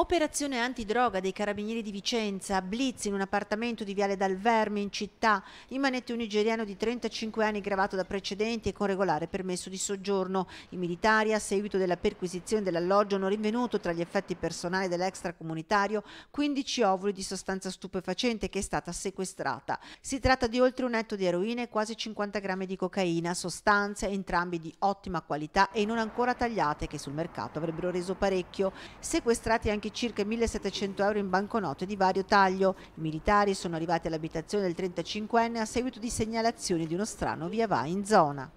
Operazione antidroga dei carabinieri di Vicenza, blitz in un appartamento di Viale Dal Verme in città, in manette un nigeriano di 35 anni gravato da precedenti e con regolare permesso di soggiorno. I militari, a seguito della perquisizione dell'alloggio, hanno rinvenuto tra gli effetti personali dell'extracomunitario 15 ovuli di sostanza stupefacente che è stata sequestrata. Si tratta di oltre un etto di eroina e quasi 50 grammi di cocaina, sostanze entrambi di ottima qualità e non ancora tagliate che sul mercato avrebbero reso parecchio. Sequestrati anche recuperati circa 1.700 euro in banconote di vario taglio. I militari sono arrivati all'abitazione del 35enne a seguito di segnalazioni di uno strano via va in zona.